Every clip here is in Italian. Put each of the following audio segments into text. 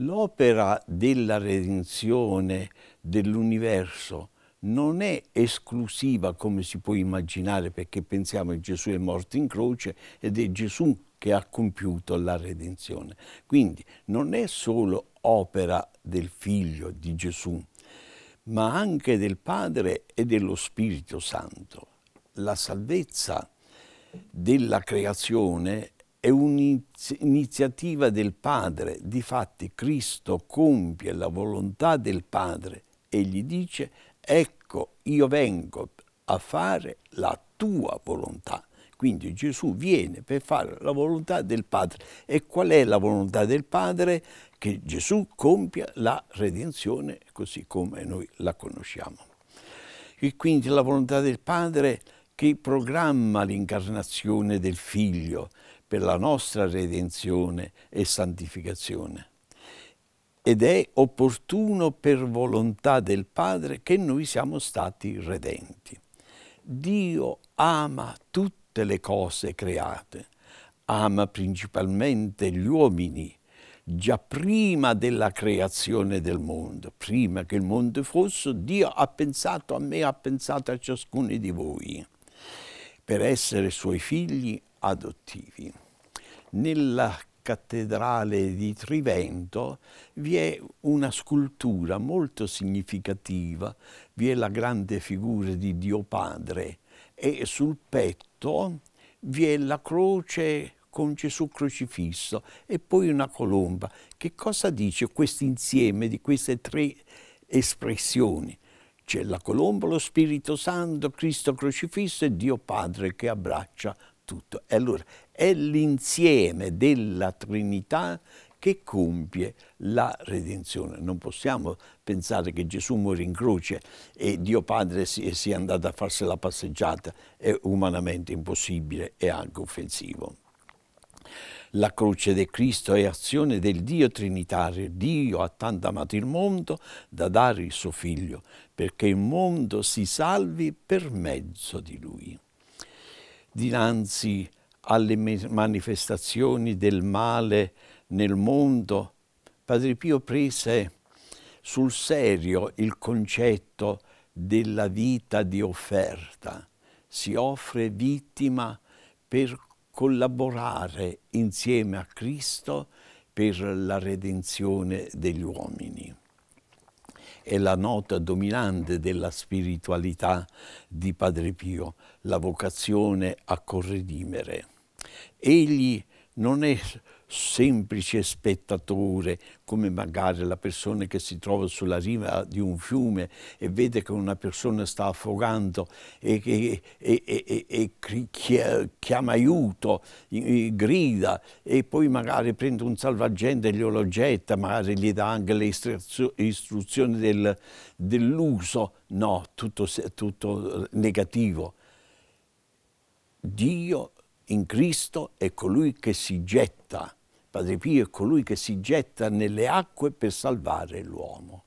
l'opera della redenzione dell'universo non è esclusiva come si può immaginare perché pensiamo che Gesù è morto in croce ed è Gesù che ha compiuto la redenzione. Quindi non è solo opera del figlio di Gesù, ma anche del Padre e dello Spirito Santo. La salvezza della creazione è un'iniziativa del Padre, difatti Cristo compie la volontà del Padre e gli dice ecco io vengo a fare la tua volontà. Quindi Gesù viene per fare la volontà del Padre. E qual è la volontà del Padre? Che Gesù compia la redenzione così come noi la conosciamo. E quindi la volontà del Padre è che programma l'incarnazione del Figlio per la nostra redenzione e santificazione. Ed è opportuno per volontà del Padre che noi siamo stati redenti. Dio ama tutte le cose create, ama principalmente gli uomini, già prima della creazione del mondo, prima che il mondo fosse, Dio ha pensato a me, ha pensato a ciascuno di voi per essere suoi figli adottivi. Nella cattedrale di Trivento vi è una scultura molto significativa, vi è la grande figura di Dio Padre e sul petto vi è la croce con Gesù crocifisso e poi una colomba. Che cosa dice questo insieme di queste tre espressioni? C'è la colomba, lo Spirito Santo, Cristo crocifisso e Dio Padre che abbraccia tutto. E allora è l'insieme della Trinità che compie la redenzione. Non possiamo pensare che Gesù muore in croce e Dio Padre sia si andato a farsi la passeggiata. È umanamente impossibile e anche offensivo. La croce di Cristo è azione del Dio Trinitario. Dio ha tanto amato il mondo da dare il suo figlio, perché il mondo si salvi per mezzo di lui. Dinanzi alle manifestazioni del male nel mondo, Padre Pio prese sul serio il concetto della vita di offerta. Si offre vittima per collaborare insieme a Cristo per la redenzione degli uomini. È la nota dominante della spiritualità di Padre Pio, la vocazione a corredimere. Egli non è semplice spettatore, come magari la persona che si trova sulla riva di un fiume e vede che una persona sta affogando e, e, e, e chiama aiuto, grida e poi magari prende un salvagente e glielo getta, magari gli dà anche le istruzioni del, dell'uso. No, tutto, tutto negativo. Dio in Cristo è colui che si getta Padre Pio è colui che si getta nelle acque per salvare l'uomo.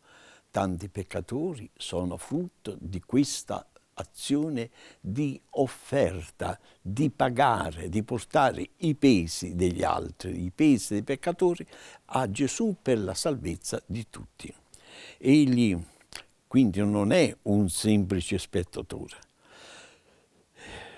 Tanti peccatori sono frutto di questa azione di offerta, di pagare, di portare i pesi degli altri, i pesi dei peccatori a Gesù per la salvezza di tutti. Egli quindi non è un semplice spettatore,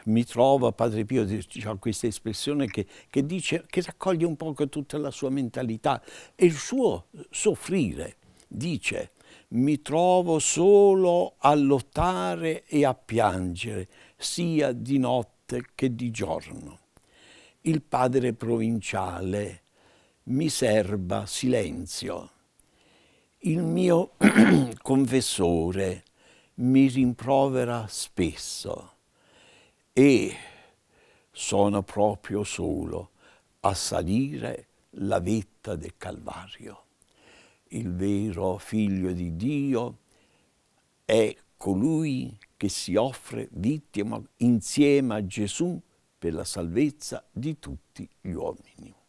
mi trovo, Padre Pio ha questa espressione che, che, dice, che raccoglie un po' tutta la sua mentalità e il suo soffrire. Dice, mi trovo solo a lottare e a piangere, sia di notte che di giorno. Il padre provinciale mi serba silenzio. Il mio confessore mi rimprovera spesso e sono proprio solo a salire la vetta del Calvario. Il vero figlio di Dio è colui che si offre vittima insieme a Gesù per la salvezza di tutti gli uomini.